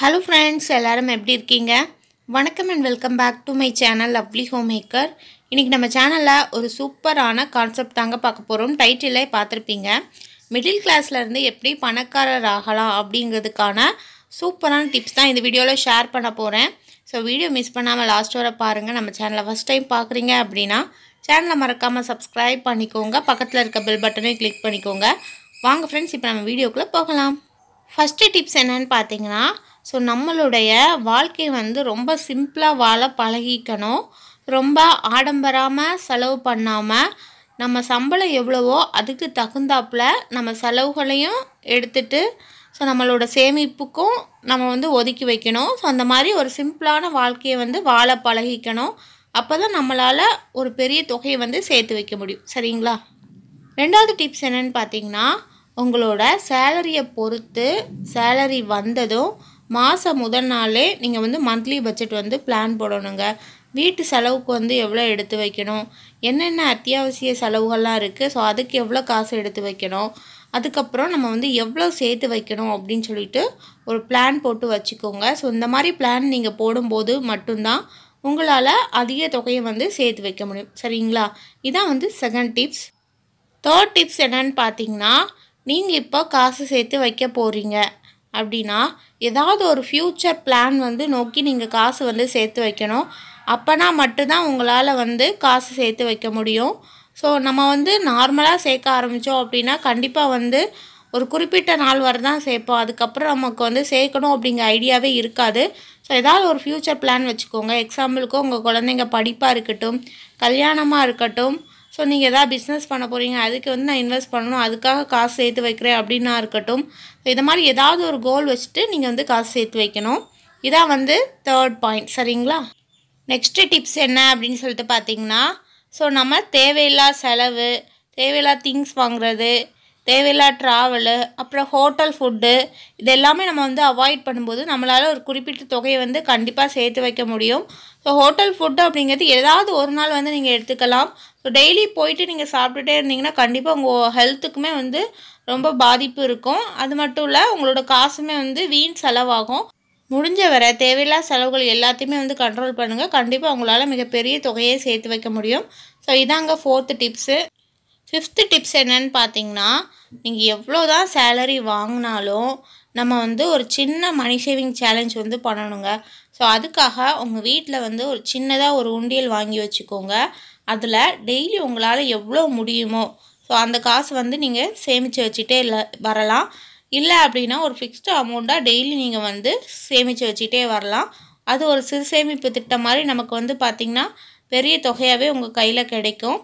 hello friends எல்லோரும் எப்படி இருக்கீங்க வணக்கம் and welcome back to my channel lovely home maker இன்றைக்கி நம்ம சேனலில் ஒரு சூப்பரான கான்செப்ட் தாங்க பார்க்க போகிறோம் டைட்டிலே பார்த்துருப்பீங்க மிடில் கிளாஸ்லேருந்து எப்படி பணக்காரர் ஆகலாம் அப்படிங்கிறதுக்கான சூப்பரான டிப்ஸ் தான் இந்த வீடியோவில் ஷேர் பண்ண போகிறேன் ஸோ வீடியோ மிஸ் பண்ணாமல் லாஸ்ட் வர பாருங்கள் நம்ம சேனலை ஃபஸ்ட் டைம் பார்க்குறீங்க அப்படின்னா சேனலை மறக்காமல் சப்ஸ்கிரைப் பண்ணிக்கோங்க பக்கத்தில் இருக்க பெல் பட்டனையும் கிளிக் பண்ணிக்கோங்க வாங்க ஃப்ரெண்ட்ஸ் இப்போ நம்ம வீடியோக்குள்ளே போகலாம் ஃபஸ்ட்டு டிப்ஸ் என்னென்னு பார்த்தீங்கன்னா ஸோ நம்மளுடைய வாழ்க்கை வந்து ரொம்ப சிம்பிளாக வாழ பழகிக்கணும் ரொம்ப ஆடம்பராமல் செலவு பண்ணாமல் நம்ம சம்பளம் எவ்வளவோ அதுக்கு தகுந்தாப்பில் நம்ம செலவுகளையும் எடுத்துட்டு ஸோ நம்மளோட சேமிப்புக்கும் நம்ம வந்து ஒதுக்கி வைக்கணும் ஸோ அந்த மாதிரி ஒரு சிம்பிளான வாழ்க்கையை வந்து வாழ பழகிக்கணும் அப்போ தான் நம்மளால் ஒரு பெரிய தொகையை வந்து சேர்த்து வைக்க முடியும் சரிங்களா ரெண்டாவது டிப்ஸ் என்னென்னு பார்த்தீங்கன்னா உங்களோட சேலரியை பொறுத்து சேலரி வந்ததும் மாதம் முதல் நாளே நீங்கள் வந்து மந்த்லி பட்ஜெட் வந்து பிளான் போடணுங்க வீட்டு செலவுக்கு வந்து எவ்வளோ எடுத்து வைக்கணும் என்னென்ன அத்தியாவசிய செலவுகள்லாம் இருக்குது ஸோ அதுக்கு எவ்வளோ காசு எடுத்து வைக்கணும் அதுக்கப்புறம் நம்ம வந்து எவ்வளோ சேர்த்து வைக்கணும் அப்படின்னு சொல்லிட்டு ஒரு பிளான் போட்டு வச்சுக்கோங்க ஸோ இந்த மாதிரி பிளான் நீங்கள் போடும்போது மட்டும்தான் உங்களால் அதிக தொகையை வந்து சேர்த்து வைக்க முடியும் சரிங்களா இதான் வந்து செகண்ட் டிப்ஸ் தேர்ட் டிப்ஸ் என்னென்னு பார்த்தீங்கன்னா நீங்கள் இப்போ காசு சேர்த்து வைக்க போகிறீங்க அப்படின்னா ஏதாவது ஒரு ஃப்யூச்சர் பிளான் வந்து நோக்கி நீங்கள் காசு வந்து சேர்த்து வைக்கணும் அப்போனா மட்டும்தான் உங்களால் வந்து காசு சேர்த்து வைக்க முடியும் ஸோ நம்ம வந்து நார்மலாக சேர்க்க ஆரம்பித்தோம் அப்படின்னா கண்டிப்பாக வந்து ஒரு குறிப்பிட்ட நாள் வரை தான் சேர்ப்போம் அதுக்கப்புறம் நமக்கு வந்து சேர்க்கணும் அப்படிங்கிற ஐடியாவே இருக்காது ஸோ ஏதாவது ஒரு ஃப்யூச்சர் பிளான் வச்சுக்கோங்க எக்ஸாம்பிளுக்கு உங்கள் குழந்தைங்க படிப்பாக இருக்கட்டும் கல்யாணமாக இருக்கட்டும் ஸோ நீங்கள் எதாவது பிஸ்னஸ் பண்ண போகிறீங்க அதுக்கு வந்து நான் இன்வெஸ்ட் பண்ணணும் அதுக்காக காசு சேர்த்து வைக்கிறேன் அப்படின்னா இருக்கட்டும் இதை மாதிரி ஏதாவது ஒரு கோல் வச்சுட்டு நீங்கள் வந்து காசு சேர்த்து வைக்கணும் இதான் வந்து தேர்ட் பாயிண்ட் சரிங்களா நெக்ஸ்ட்டு டிப்ஸ் என்ன அப்படின்னு சொல்லிட்டு பார்த்தீங்கன்னா ஸோ நம்ம தேவையில்லா செலவு தேவையில்லா திங்ஸ் வாங்குறது தேவையில்லா ட்ராவலு அப்புறம் ஹோட்டல் ஃபுட்டு இது எல்லாமே நம்ம வந்து அவாய்ட் பண்ணும்போது நம்மளால் ஒரு குறிப்பிட்ட தொகையை வந்து கண்டிப்பாக சேர்த்து வைக்க முடியும் ஸோ ஹோட்டல் ஃபுட்டு அப்படிங்கிறது ஏதாவது ஒரு நாள் வந்து நீங்கள் எடுத்துக்கலாம் ஸோ டெய்லி போயிட்டு நீங்கள் சாப்பிட்டுட்டே இருந்தீங்கன்னா கண்டிப்பாக உங்கள் ஹெல்த்துக்குமே வந்து ரொம்ப பாதிப்பு இருக்கும் அது மட்டும் இல்லை உங்களோட காசுமே வந்து வீண் செலவாகும் முடிஞ்ச வர தேவையில்லா செலவுகள் எல்லாத்தையுமே வந்து கண்ட்ரோல் பண்ணுங்கள் கண்டிப்பாக உங்களால் மிகப்பெரிய தொகையை சேர்த்து வைக்க முடியும் ஸோ இதாங்க ஃபோர்த்து டிப்ஸு ஃபிஃப்த்து டிப்ஸ் என்னன்னு பார்த்தீங்கன்னா நீங்கள் எவ்வளோ தான் சேலரி வாங்கினாலும் நம்ம வந்து ஒரு சின்ன மணி சேவிங் சேலஞ்ச் வந்து பண்ணணுங்க ஸோ அதுக்காக உங்கள் வீட்டில் வந்து ஒரு சின்னதாக ஒரு உண்டியல் வாங்கி வச்சுக்கோங்க அதில் டெய்லி உங்களால் எவ்வளோ முடியுமோ ஸோ அந்த காசு வந்து நீங்கள் சேமித்து வச்சுட்டே இல்லை வரலாம் இல்லை அப்படின்னா ஒரு ஃபிக்ஸ்டு அமௌண்ட்டாக டெய்லி நீங்கள் வந்து சேமித்து வச்சுட்டே வரலாம் அது ஒரு சிறு சேமிப்பு திட்டம் மாதிரி நமக்கு வந்து பார்த்திங்கன்னா பெரிய தொகையாகவே உங்கள் கையில் கிடைக்கும்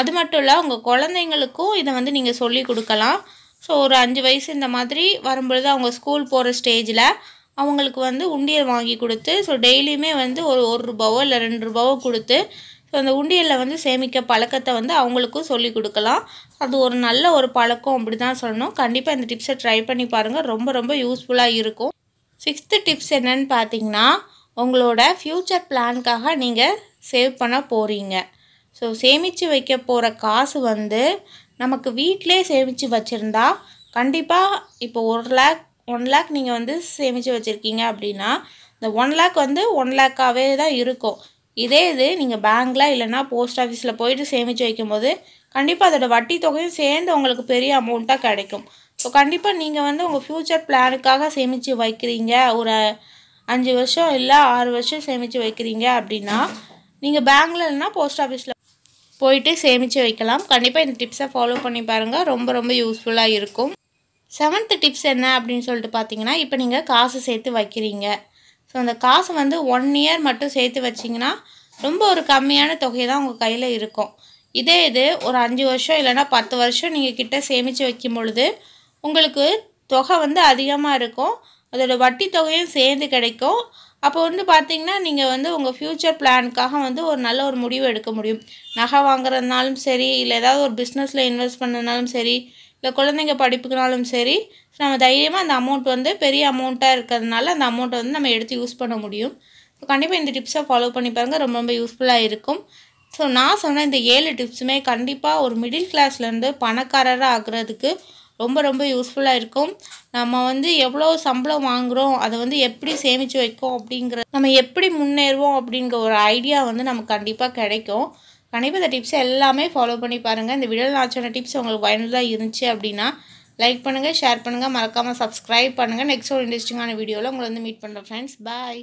அது மட்டும் இல்லை உங்கள் குழந்தைங்களுக்கும் இதை வந்து நீங்கள் சொல்லி கொடுக்கலாம் ஸோ ஒரு அஞ்சு வயசு இந்த மாதிரி வரும்பொழுது அவங்க ஸ்கூல் போகிற ஸ்டேஜில் அவங்களுக்கு வந்து உண்டியல் வாங்கி கொடுத்து ஸோ டெய்லியுமே வந்து ஒரு ஒரு ரூபாவோ இல்லை ரெண்டு ரூபாவோ கொடுத்து ஸோ அந்த உண்டியலில் வந்து சேமிக்க பழக்கத்தை வந்து அவங்களுக்கும் சொல்லி கொடுக்கலாம் அது ஒரு நல்ல ஒரு பழக்கம் அப்படி தான் சொல்லணும் கண்டிப்பாக இந்த டிப்ஸை ட்ரை பண்ணி பாருங்கள் ரொம்ப ரொம்ப யூஸ்ஃபுல்லாக இருக்கும் சிக்ஸ்த்து டிப்ஸ் என்னன்னு பார்த்தீங்கன்னா உங்களோட ஃப்யூச்சர் பிளான்க்காக நீங்கள் சேவ் பண்ண போகிறீங்க ஸோ சேமித்து வைக்க போகிற காசு வந்து நமக்கு வீட்டிலே சேமித்து வச்சுருந்தா கண்டிப்பாக இப்போ ஒரு லேக் ஒன் லேக் நீங்கள் வந்து சேமித்து வச்சுருக்கீங்க அப்படின்னா இந்த ஒன் லேக் வந்து ஒன் லேக்காகவே தான் இருக்கும் இதே இது நீங்கள் பேங்க்கில் இல்லைனா போஸ்ட் ஆஃபீஸில் போயிட்டு சேமித்து வைக்கும்போது கண்டிப்பாக அதோட வட்டி தொகையும் சேர்ந்து உங்களுக்கு பெரிய அமௌண்ட்டாக கிடைக்கும் ஸோ கண்டிப்பாக நீங்கள் வந்து உங்கள் ஃப்யூச்சர் பிளானுக்காக சேமித்து வைக்கிறீங்க ஒரு அஞ்சு வருஷம் இல்லை ஆறு வருஷம் சேமித்து வைக்கிறீங்க அப்படின்னா நீங்கள் பேங்க்கில் இல்லைனா போஸ்ட் ஆஃபீஸில் போயிட்டு சேமித்து வைக்கலாம் கண்டிப்பாக இந்த டிப்ஸை ஃபாலோ பண்ணி பாருங்கள் ரொம்ப ரொம்ப யூஸ்ஃபுல்லாக இருக்கும் செவன்த்து டிப்ஸ் என்ன அப்படின்னு சொல்லிட்டு பார்த்தீங்கன்னா இப்போ நீங்கள் காசு சேர்த்து வைக்கிறீங்க ஸோ அந்த காசு வந்து ஒன் இயர் மட்டும் சேர்த்து வச்சிங்கன்னா ரொம்ப ஒரு கம்மியான தொகை தான் உங்கள் கையில் இருக்கும் இதே இது ஒரு அஞ்சு வருஷம் இல்லைனா பத்து வருஷம் நீங்கள் கிட்டே சேமித்து வைக்கும் பொழுது உங்களுக்கு தொகை வந்து அதிகமாக இருக்கும் அதோடய வட்டி தொகையும் சேர்ந்து கிடைக்கும் அப்போ வந்து பார்த்திங்கன்னா நீங்கள் வந்து உங்கள் ஃப்யூச்சர் பிளானுக்காக வந்து ஒரு நல்ல ஒரு முடிவு எடுக்க முடியும் நகை வாங்குறதுனாலும் சரி இல்லை ஏதாவது ஒரு பிஸ்னஸில் இன்வெஸ்ட் பண்ணுறதுனாலும் சரி இல்லை குழந்தைங்க படிப்புக்குனாலும் சரி நம்ம தைரியமாக அந்த அமௌண்ட் வந்து பெரிய அமௌண்ட்டாக இருக்கிறதுனால அந்த அமௌண்ட்டை வந்து நம்ம எடுத்து யூஸ் பண்ண முடியும் ஸோ கண்டிப்பாக இந்த டிப்ஸை ஃபாலோ பண்ணி பாருங்கள் ரொம்ப ரொம்ப யூஸ்ஃபுல்லாக இருக்கும் ஸோ நான் சொன்ன இந்த ஏழு டிப்ஸுமே கண்டிப்பாக ஒரு மிடில் கிளாஸ்லேருந்து பணக்காரராக ஆகிறதுக்கு ரொம்ப ரொம்ப யூஸ்ஃபுல்லாக இருக்கும் நம்ம வந்து எவ்வளோ சம்பளம் வாங்குகிறோம் அதை வந்து எப்படி சேமித்து வைக்கும் அப்படிங்கிற நம்ம எப்படி முன்னேறுவோம் அப்படிங்கிற ஒரு ஐடியா வந்து நமக்கு கண்டிப்பாக கிடைக்கும் கண்டிப்பாக இந்த டிப்ஸ் எல்லாமே ஃபாலோ பண்ணி பாருங்கள் இந்த வீடியோவில் நான் சொன்ன டிப்ஸ் உங்களுக்கு பயனுள்ளதாக இருந்துச்சு அப்படின்னா லைக் பண்ணுங்கள் ஷேர் பண்ணுங்கள் மறக்காமல் சப்ஸ்கிரைப் பண்ணுங்கள் நெக்ஸ்ட் ஒரு இன்ட்ரெஸ்டிங்கான வீடியோவில் உங்களை வந்து மீட் பண்ணுறேன் ஃப்ரெண்ட்ஸ் பாய்